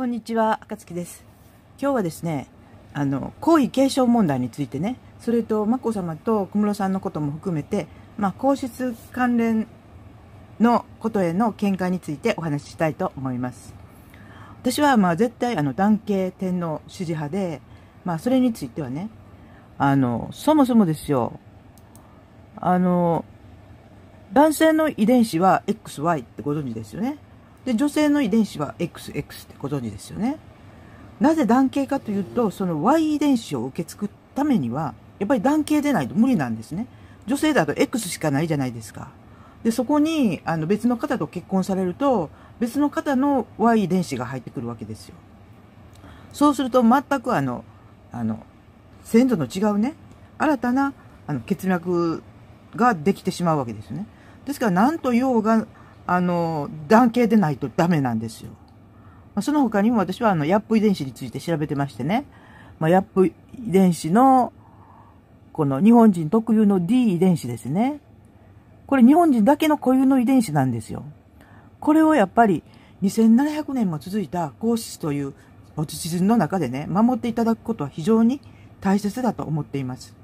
こんにちは、あです。今日はですね、あの、皇位継承問題についてね、それと眞子さまと小室さんのことも含めて、まあ、皇室関連のことへの見解についてお話ししたいと思います。私は、まあ、絶対、あの、男系天皇支持派で、まあ、それについてはね、あの、そもそもですよ、あの、男性の遺伝子は XY ってご存知ですよね。で女性の遺伝子は XX ってご存知ですよねなぜ男系かというとその Y 遺伝子を受け継ぐためにはやっぱり男系でないと無理なんですね女性だと X しかないじゃないですかでそこにあの別の方と結婚されると別の方の Y 遺伝子が入ってくるわけですよそうすると全くあのあの先祖の違うね新たなあの血脈ができてしまうわけですねですから何と言おうがあの、男系でないとダメなんですよ。まあ、その他にも私はあの、ヤップ遺伝子について調べてましてね、まあ、ヤップ遺伝子の、この日本人特有の D 遺伝子ですね。これ日本人だけの固有の遺伝子なんですよ。これをやっぱり2700年も続いた皇室というお土地の中でね、守っていただくことは非常に大切だと思っています。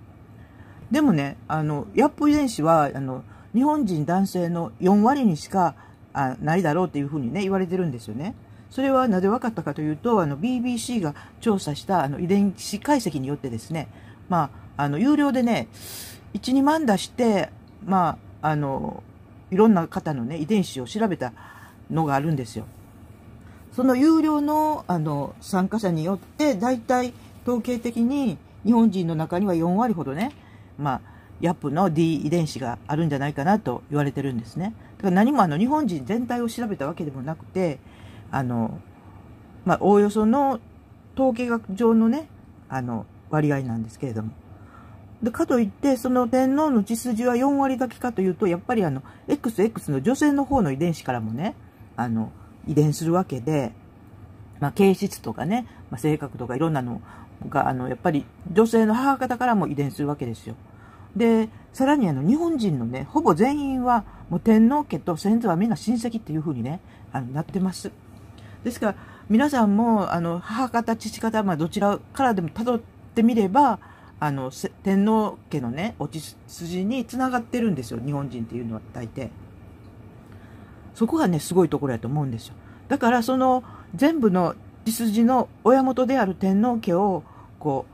でもね、あの、ヤップ遺伝子は、あの、日本人男性の4割にしかあないだろうっていうふうにね、言われてるんですよね。それはなぜ分かったかというと、あの BBC が調査したあの遺伝子解析によってですね、まあ、あの、有料でね、1、2万出して、まあ、あの、いろんな方のね、遺伝子を調べたのがあるんですよ。その有料のあの参加者によって、だいたい統計的に日本人の中には4割ほどね、まあ、ヤップの D 遺伝子があるんじゃないかなと言われてるんですね。だから何もあの日本人全体を調べたわけでもなくて、あの、まあ、おおよその統計学上のね、あの、割合なんですけれども。で、かといって、その天皇の血筋は4割だけかというと、やっぱりあの、XX の女性の方の遺伝子からもね、あの、遺伝するわけで、まあ、形質とかね、まあ、性格とかいろんなのが、あの、やっぱり女性の母方からも遺伝するわけですよ。で、さらにあの、日本人のね、ほぼ全員は、もう天皇家と先祖はみんな親戚っていう風にね、あの、なってます。ですから、皆さんも、あの、母方、父方、まあ、どちらからでもたどってみれば、あの、天皇家のね、落ち筋につながってるんですよ、日本人っていうのは大抵。そこがね、すごいところやと思うんですよ。だから、その、全部の血筋の親元である天皇家を、こ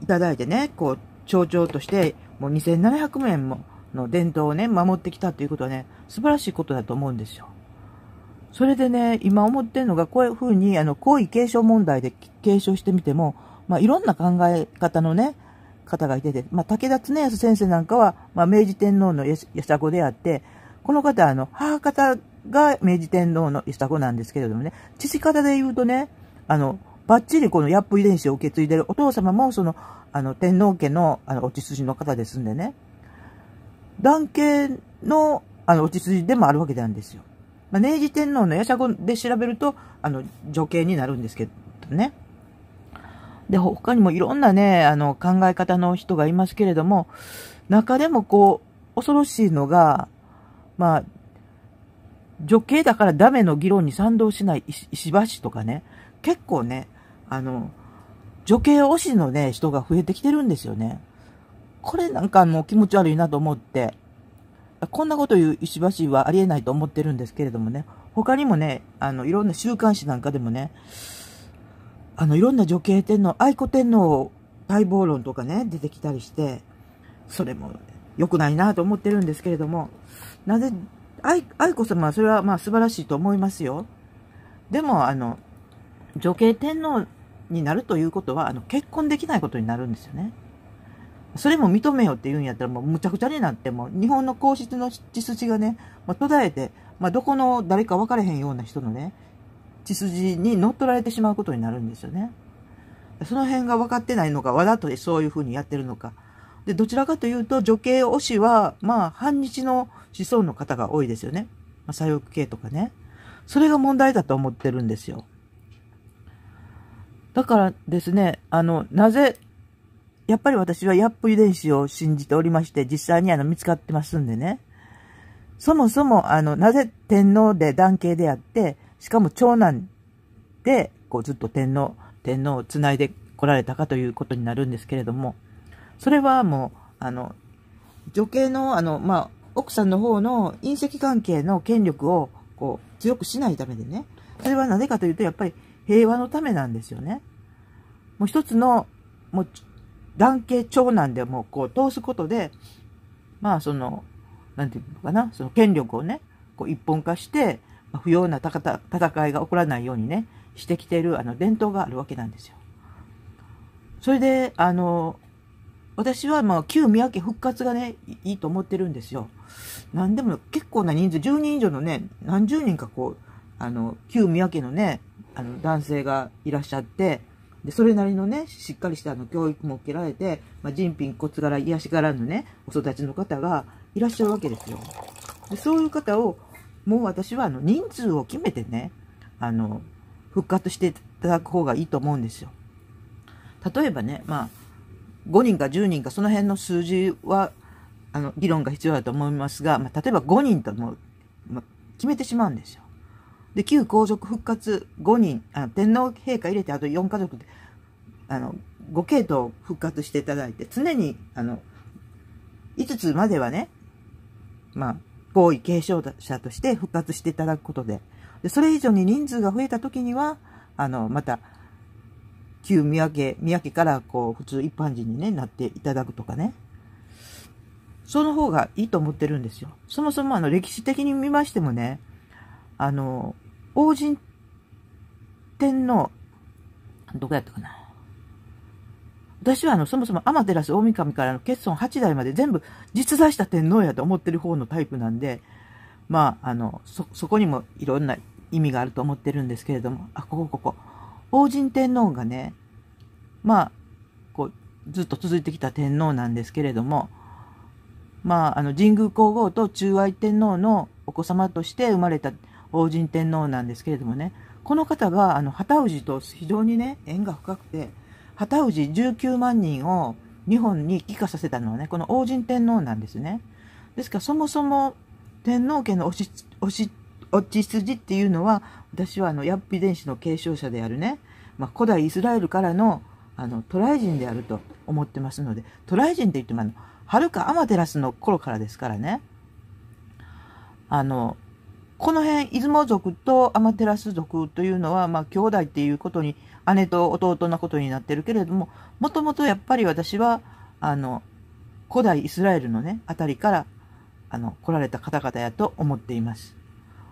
う、いただいてね、こう、象徴として、もう2700年もの伝統をね、守ってきたということはね、素晴らしいことだと思うんですよ。それでね、今思ってるのが、こういうふうに、あの、皇位継承問題で継承してみても、まあ、いろんな考え方のね、方がいてて、まあ、武田恒康先生なんかは、まあ、明治天皇のやさ子であって、この方、あの、母方が明治天皇のやさ子なんですけれどもね、父方で言うとね、あの、バッチリこのヤップ遺伝子を受け継いでるお父様もその、あの、天皇家の、あの、落ち筋の方ですんでね。男系の、あの、落ち筋でもあるわけなんですよ。まあ、明治天皇の夜叉で調べると、あの、女系になるんですけどね。で、他にもいろんなね、あの、考え方の人がいますけれども、中でもこう、恐ろしいのが、まあ、女系だからダメの議論に賛同しない石橋とかね、結構ね、あの、女系推しのね、人が増えてきてるんですよね。これなんかあの、気持ち悪いなと思って、こんなこと言う石橋はありえないと思ってるんですけれどもね、他にもね、あの、いろんな週刊誌なんかでもね、あの、いろんな女系天皇、愛子天皇待望論とかね、出てきたりして、それも良くないなと思ってるんですけれども、なぜ、愛愛子様はそれはまあ素晴らしいと思いますよ。でも、あの、女系天皇になるということは、あの、結婚できないことになるんですよね。それも認めようって言うんやったら、もうむちゃくちゃになって、も日本の皇室の血筋がね、まあ、途絶えて、まあ、どこの誰か分からへんような人のね、血筋に乗っ取られてしまうことになるんですよね。その辺が分かってないのか、わざとそういうふうにやってるのか。で、どちらかというと、女系推しは、まあ、反日の思想の方が多いですよね。まあ、左翼系とかね。それが問題だと思ってるんですよ。だからですね、あの、なぜ、やっぱり私はヤップ遺伝子を信じておりまして、実際にあの見つかってますんでね。そもそも、あの、なぜ天皇で男系であって、しかも長男で、こうずっと天皇、天皇を繋いで来られたかということになるんですけれども、それはもう、あの、女系の、あの、まあ、奥さんの方の隕石関係の権力を、こう、強くしないためでね。それはなぜかというと、やっぱり平和のためなんですよね。もう一つの、もう、男系長男でもこう通すことで、まあその、なんていうのかな、その権力をね、こう一本化して、不要な戦いが起こらないようにね、してきているあの伝統があるわけなんですよ。それで、あの、私はまあ旧宮家復活がね、いいと思ってるんですよ。何でも結構な人数、10人以上のね、何十人かこう、あの、旧宮家のね、あの男性がいらっしゃって、で、それなりのね、しっかりしたあの教育も受けられて、まあ、人品骨柄、癒し柄のね、お育ちの方がいらっしゃるわけですよ。で、そういう方を、もう私はあの人数を決めてね、あの、復活していただく方がいいと思うんですよ。例えばね、まあ、5人か10人かその辺の数字は、あの、議論が必要だと思いますが、まあ、例えば5人ともま決めてしまうんですよ。で旧皇族復活5人あ天皇陛下入れてあと4家族であの5系統復活していただいて常にあの5つまではねまあ皇位継承者として復活していただくことででそれ以上に人数が増えた時にはあのまた旧宮家宮家からこう普通一般人に、ね、なっていただくとかねその方がいいと思ってるんですよそもそもあの歴史的に見ましてもねあの、王神天皇、どこやったかな。私はあの、そもそも天照大神からの結尊8代まで全部実在した天皇やと思ってる方のタイプなんで、まあ、あの、そ、そこにもいろんな意味があると思ってるんですけれども、あ、ここここ。王神天皇がね、まあ、こう、ずっと続いてきた天皇なんですけれども、まあ、あの、神宮皇后と中愛天皇のお子様として生まれた王神天皇なんですけれどもね、この方があの旗氏と非常にね、縁が深くて、旗氏19万人を日本に帰化させたのはね、この王神天皇なんですね。ですからそもそも天皇家の落ち落ち筋っていうのは、私はあの、ヤッピ電子の継承者であるね、まあ、古代イスラエルからのあの渡来人であると思ってますので、渡来人って言ってもあの、はるかアマテラスの頃からですからね、あの、この辺、出雲族とアマテラス族というのは、まあ、兄弟っていうことに、姉と弟のことになってるけれども、もともとやっぱり私は、あの、古代イスラエルのね、あたりから、あの、来られた方々やと思っています。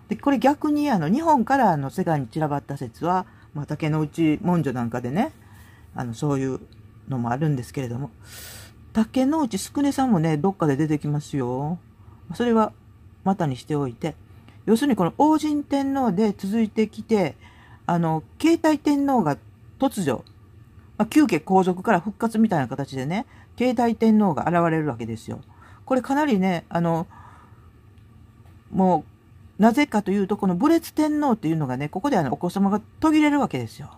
で、これ逆に、あの、日本からあの、世界に散らばった説は、まあ、竹の内文書なんかでね、あの、そういうのもあるんですけれども、竹の内宿根さんもね、どっかで出てきますよ。それは、またにしておいて、要するにこの王神天皇で続いてきて、あの、慶太天皇が突如、まあ、旧家皇族から復活みたいな形でね、慶太天皇が現れるわけですよ。これかなりね、あの、もう、なぜかというと、この武烈天皇っていうのがね、ここであのお子様が途切れるわけですよ。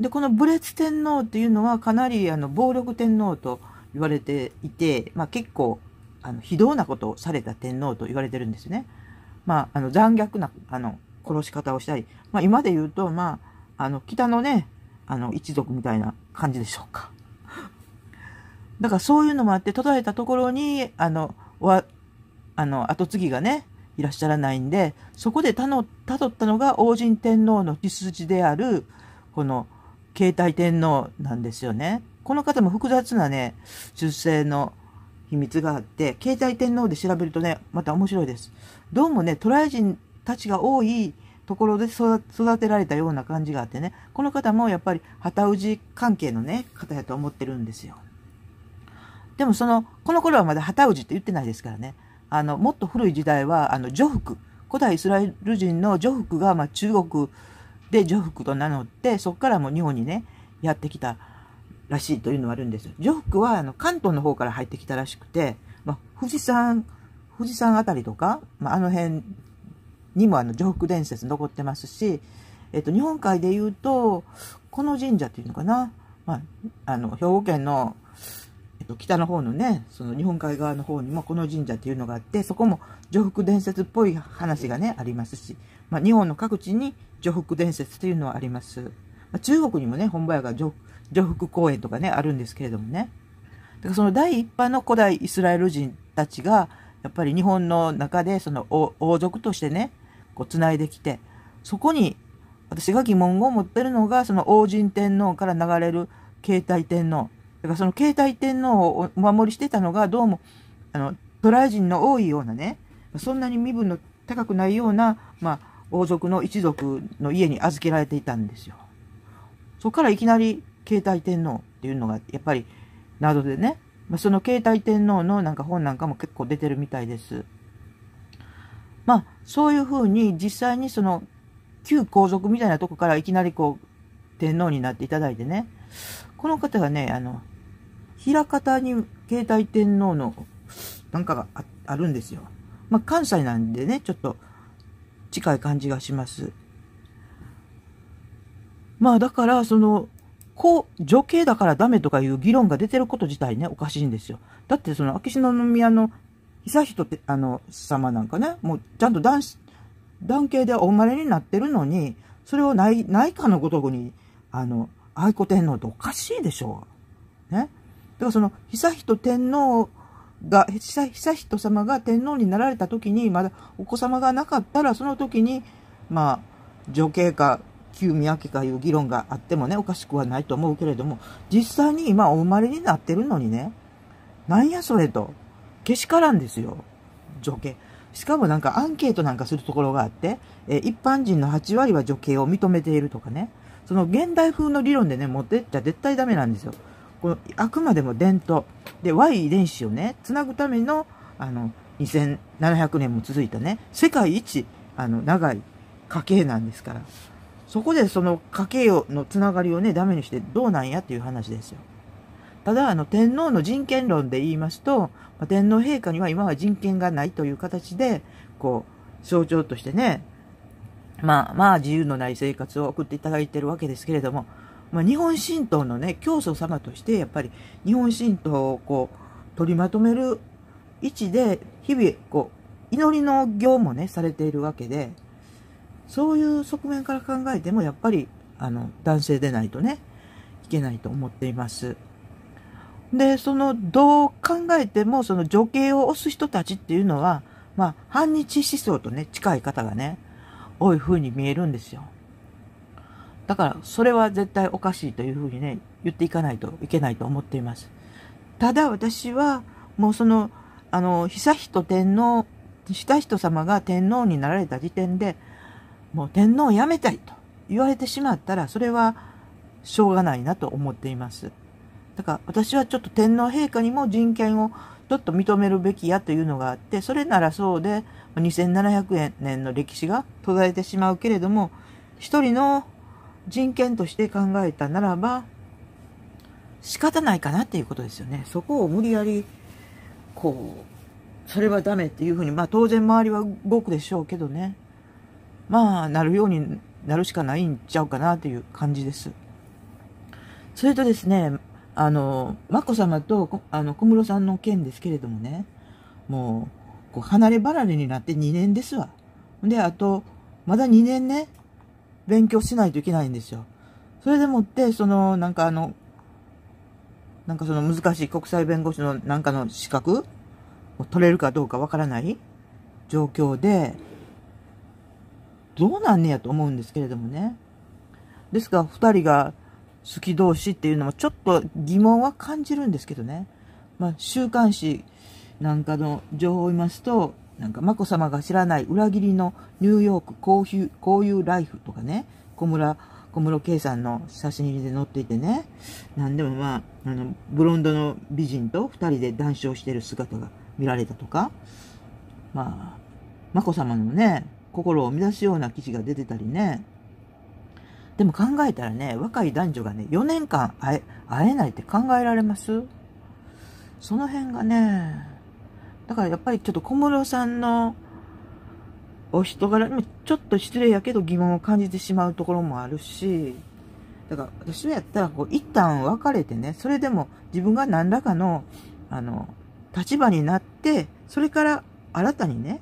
で、この武烈天皇っていうのはかなりあの暴力天皇と言われていて、まあ、結構あの非道なことをされた天皇と言われてるんですね。まあ、あの残虐なあの殺し方をしたり、まあ、今で言うと、まあ、あの北のねあの一族みたいな感じでしょうか。だからそういうのもあって途絶えたところにあのわあの跡継ぎがねいらっしゃらないんでそこでたどったのが王神天皇の血筋であるこの慶太天皇なんですよね。この方も複雑なね出生の秘密があって、携帯天皇で調べるとね、また面白いです。どうもね、渡来人たちが多いところで育てられたような感じがあってね、この方もやっぱり旗氏関係のね、方やと思ってるんですよ。でもその、この頃はまだ旗氏って言ってないですからね。あの、もっと古い時代は、あの、女服。古代イスラエル人の女服が、まあ、中国で女服と名乗って、そこからも日本にね、やってきた。らしいというのはあるんです。ジョークはあの関東の方から入ってきたらしくて、まあ、富士山、富士山あたりとか、まあ、あの辺にもあの上北伝説残ってますし、えっと、日本海でいうと、この神社っていうのかな、まあ、あの、兵庫県の、えっと、北の方のね、その日本海側の方にもこの神社っていうのがあって、そこも上福伝説っぽい話がね、ありますし、まあ、日本の各地に上福伝説というのはあります。中国にもね、本場屋が上福公園とかね、あるんですけれどもね。だからその第一波の古代イスラエル人たちが、やっぱり日本の中でその王族としてね、こう繋いできて、そこに私が疑問を持ってるのが、その王神天皇から流れる携帯天皇。だからその携帯天皇をお守りしてたのが、どうも、あの、渡来人の多いようなね、そんなに身分の高くないような、まあ、王族の一族の家に預けられていたんですよ。そこからいきなり携帯天皇っていうのがやっぱり謎でね、まあ、その携帯天皇のなんか本なんかも結構出てるみたいです。まあそういうふうに実際にその旧皇族みたいなとこからいきなりこう天皇になっていただいてねこの方がねあの枚方に携帯天皇のなんかがあるんですよ。まあ、関西なんでねちょっと近い感じがします。まあだからそのこう女系だからダメとかいう議論が出てること自体ねおかしいんですよだってその秋篠宮の悠仁ってあの様なんかねもうちゃんと男子男系でお生まれになってるのにそれをないないかのごとくにあの愛子天皇っておかしいでしょうねだからその悠仁天皇が悠仁様が天皇になられた時にまだお子様がなかったらその時にまあ女系か旧宮家かいう議論があってもね、おかしくはないと思うけれども、実際に今お生まれになってるのにね、なんやそれと、けしからんですよ、女系。しかもなんかアンケートなんかするところがあって、え一般人の8割は女系を認めているとかね、その現代風の理論でね、持ってっちゃ絶対ダメなんですよ。このあくまでも伝統。で、Y 遺伝子をね、つなぐための、あの、2700年も続いたね、世界一、あの、長い家系なんですから。そこでその家計のつながりをね、ダメにしてどうなんやっていう話ですよ。ただ、あの、天皇の人権論で言いますと、ま天皇陛下には今は人権がないという形で、こう、象徴としてね、まあ、まあ自由のない生活を送っていただいてるわけですけれども、まあ、日本神道のね、教祖様として、やっぱり日本神道をこう、取りまとめる位置で、日々、こう、祈りの行もね、されているわけで、そういう側面から考えてもやっぱりあの男性でないとねいけないと思っています。でそのどう考えてもその女系を推す人たちっていうのは、まあ、反日思想とね近い方がね多い風に見えるんですよ。だからそれは絶対おかしいというふうにね言っていかないといけないと思っています。ただ私はもうそのあの悠仁天皇悠仁様が天皇になられた時点でもう天皇を辞めたいと言われてしまったら、それはしょうがないなと思っています。だから私はちょっと天皇陛下にも人権をちょっと認めるべきやというのがあって、それならそうで2700年の歴史が途絶えてしまうけれども、一人の人権として考えたならば仕方ないかなっていうことですよね。そこを無理やりこうそれはダメっていうふうにまあ当然周りは動くでしょうけどね。まあ、なるようになるしかないんちゃうかなという感じです。それとですね、あの、眞子さまとあの小室さんの件ですけれどもね、もう、こう離れ離れになって2年ですわ。で、あと、まだ2年ね、勉強しないといけないんですよ。それでもって、その、なんかあの、なんかその難しい国際弁護士のなんかの資格を取れるかどうかわからない状況で、どうなんねやと思うんですけれどもね。ですから、2人が好き同士っていうのもちょっと疑問は感じるんですけどね。まあ、週刊誌なんかの情報を見ますと、なんか、眞子さまが知らない裏切りのニューヨークこういう、こういうライフとかね、小村、小室圭さんの写真入りで載っていてね、なんでもまあ、あの、ブロンドの美人と2人で談笑してる姿が見られたとか、まあ、眞子さまのね、心を乱すような記事が出てたりね。でも考えたらね、若い男女がね、4年間会えないって考えられますその辺がね、だからやっぱりちょっと小室さんのお人柄にもちょっと失礼やけど疑問を感じてしまうところもあるし、だから私はやったらこう一旦別れてね、それでも自分が何らかの、あの、立場になって、それから新たにね、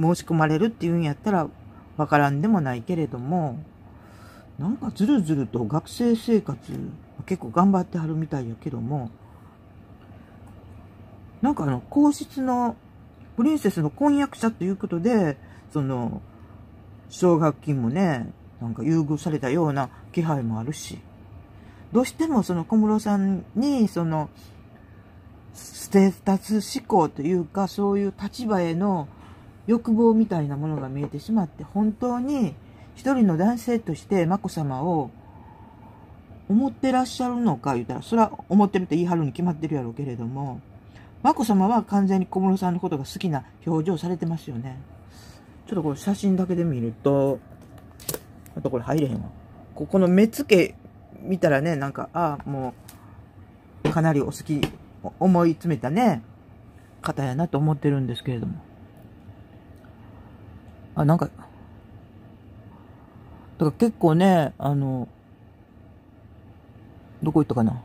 申し込まれるっていうんやったらわからんでもないけれども、なんかずるずると学生生活結構頑張ってはるみたいやけども、なんかあの、皇室のプリンセスの婚約者ということで、その、奨学金もね、なんか優遇されたような気配もあるし、どうしてもその小室さんに、その、ステータス思考というか、そういう立場への欲望みたいなものが見えてしまって本当に一人の男性として眞子さまを思ってらっしゃるのか言うたらそれは思ってるって言い張るに決まってるやろうけれども眞子さまは完全に小室さんのことが好きな表情されてますよねちょっとこれ写真だけで見るとあとこれ入れへんわここの目つけ見たらねなんかああもうかなりお好き思い詰めたね方やなと思ってるんですけれども。あ、なんか、だから結構ね、あの、どこ行ったかな。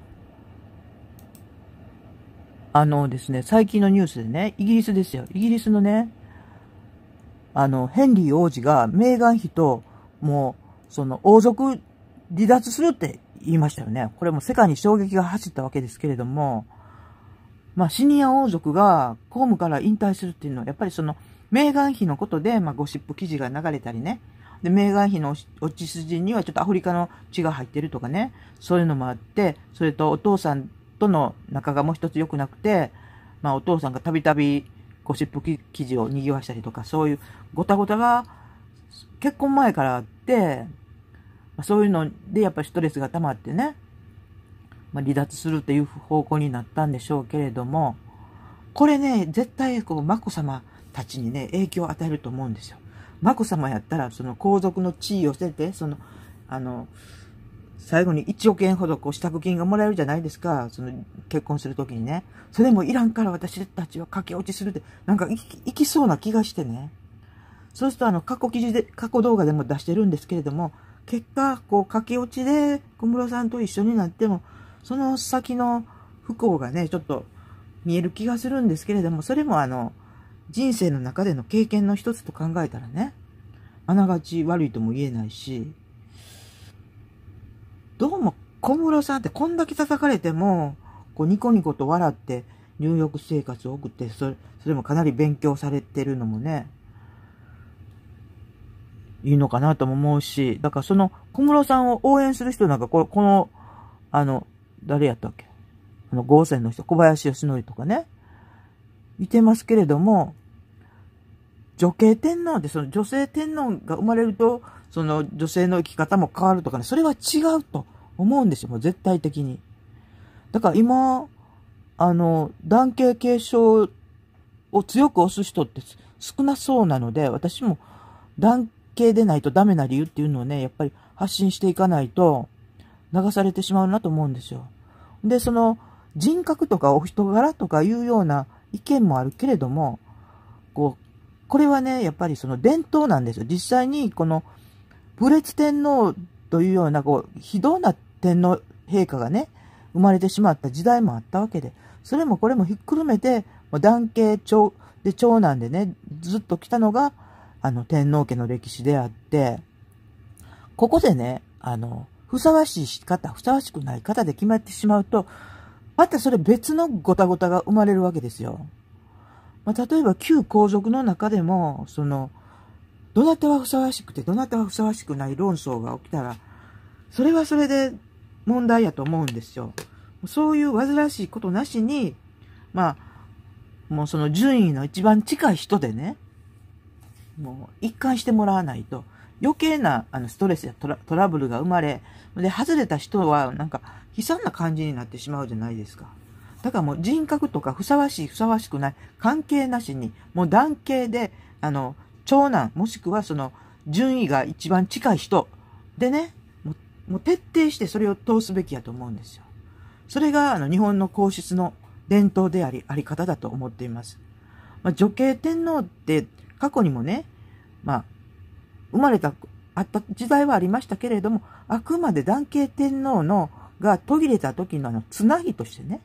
あのですね、最近のニュースでね、イギリスですよ。イギリスのね、あの、ヘンリー王子がメーガン妃と、もう、その、王族離脱するって言いましたよね。これも世界に衝撃が走ったわけですけれども、まあ、シニア王族が公務から引退するっていうのは、やっぱりその、メーガン妃のことで、まあ、ゴシップ記事が流れたりね。で、メーガン妃の落ち筋にはちょっとアフリカの血が入ってるとかね。そういうのもあって、それとお父さんとの仲がもう一つ良くなくて、まあ、お父さんがたびたびゴシップ記事を賑わしたりとか、そういうごたごたが結婚前からあって、まそういうのでやっぱりストレスが溜まってね、まあ、離脱するっていう方向になったんでしょうけれども、これね、絶対こう、眞子さまたちにね、影響を与えると思うんですよ。眞子さまやったら、その皇族の地位を捨てて、その、あの、最後に1億円ほどこう支度金がもらえるじゃないですか。その結婚するときにね。それもいらんから私たちは駆け落ちするって、なんかいいきそうな気がしてね。そうするとあの過去記事で、過去動画でも出してるんですけれども、結果、こう駆け落ちで小室さんと一緒になっても、その先の不幸がね、ちょっと見える気がするんですけれども、それもあの、人生の中での経験の一つと考えたらね、あながち悪いとも言えないし、どうも小室さんってこんだけ叩かれても、こうニコニコと笑って入浴生活を送って、それ、それもかなり勉強されてるのもね、いいのかなとも思うし、だからその小室さんを応援する人なんか、ここの、あの、誰やったっけあの、豪泉の人、小林義則とかね、いてますけれども、女系天皇で、その女性天皇が生まれると、その女性の生き方も変わるとかね、それは違うと思うんですよ、もう絶対的に。だから今、あの、男系継承を強く推す人って少なそうなので、私も男系でないとダメな理由っていうのをね、やっぱり発信していかないと流されてしまうなと思うんですよ。で、その人格とかお人柄とかいうような意見もあるけれども、これはね、やっぱりその伝統なんですよ。実際にこの、ブレチ天皇というような、こう、非道な天皇陛下がね、生まれてしまった時代もあったわけで、それもこれもひっくるめて、男系長、で、長男でね、ずっと来たのが、あの、天皇家の歴史であって、ここでね、あの、ふさわしい方、ふさわしくない方で決まってしまうと、またそれ別のごたごたが生まれるわけですよ。まあ、例えば旧皇族の中でも、その、どなたはふさわしくて、どなたはふさわしくない論争が起きたら、それはそれで問題やと思うんですよ。そういう煩わしいことなしに、まあ、もうその順位の一番近い人でね、もう一貫してもらわないと、余計なあのストレスやトラブルが生まれ、で、外れた人はなんか悲惨な感じになってしまうじゃないですか。だからもう人格とかふさわしい、ふさわしくない、関係なしに、もう男系で、あの、長男、もしくはその、順位が一番近い人でね、もうもう徹底してそれを通すべきやと思うんですよ。それが、あの、日本の皇室の伝統であり、あり方だと思っています。まあ、女系天皇って、過去にもね、まあ、生まれた、あった時代はありましたけれども、あくまで男系天皇の、が途切れた時のあの、つなぎとしてね、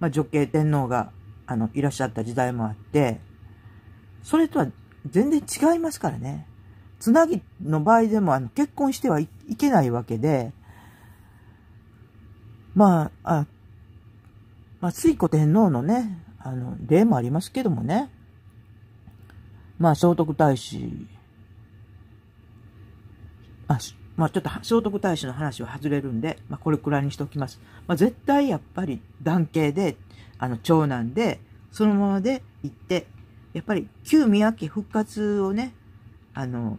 まあ、女系天皇が、あの、いらっしゃった時代もあって、それとは全然違いますからね。つなぎの場合でも、あの、結婚してはいけないわけで、まあ、あ、まあ、水古天皇のね、あの、例もありますけどもね、まあ、聖徳太子、あ、まあ、ちょっと聖徳太子の話は外れるんで、まあ、これくらいにしておきます。まあ、絶対やっぱり男系で、あの、長男で、そのままで行って、やっぱり旧宮家復活をね、あの、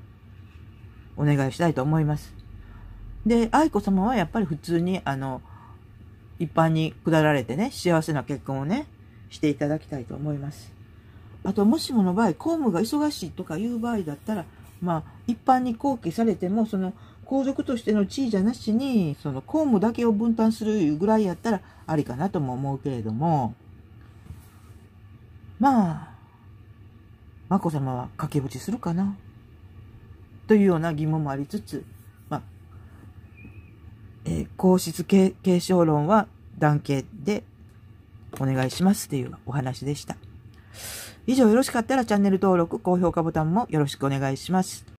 お願いしたいと思います。で、愛子様はやっぱり普通に、あの、一般に下られてね、幸せな結婚をね、していただきたいと思います。あと、もしもの場合、公務が忙しいとかいう場合だったら、まあ、一般に後期されても、その、皇族としての地位じゃなしに、その公務だけを分担するぐらいやったらありかなとも思うけれども、まあ、眞子さまは掛け持ちするかなというような疑問もありつつ、まあ、えー、皇室継承論は断刑でお願いしますというお話でした。以上よろしかったらチャンネル登録、高評価ボタンもよろしくお願いします。